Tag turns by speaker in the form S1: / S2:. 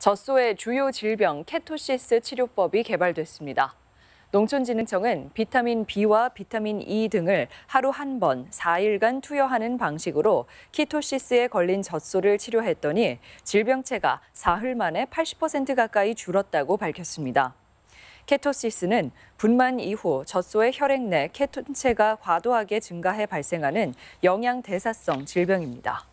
S1: 젖소의 주요 질병 케토시스 치료법이 개발됐습니다. 농촌진흥청은 비타민 B와 비타민 E 등을 하루 한번 4일간 투여하는 방식으로 키토시스에 걸린 젖소를 치료했더니 질병체가 사흘 만에 80% 가까이 줄었다고 밝혔습니다. 케토시스는 분만 이후 젖소의 혈액 내 케톤체가 과도하게 증가해 발생하는 영양대사성 질병입니다.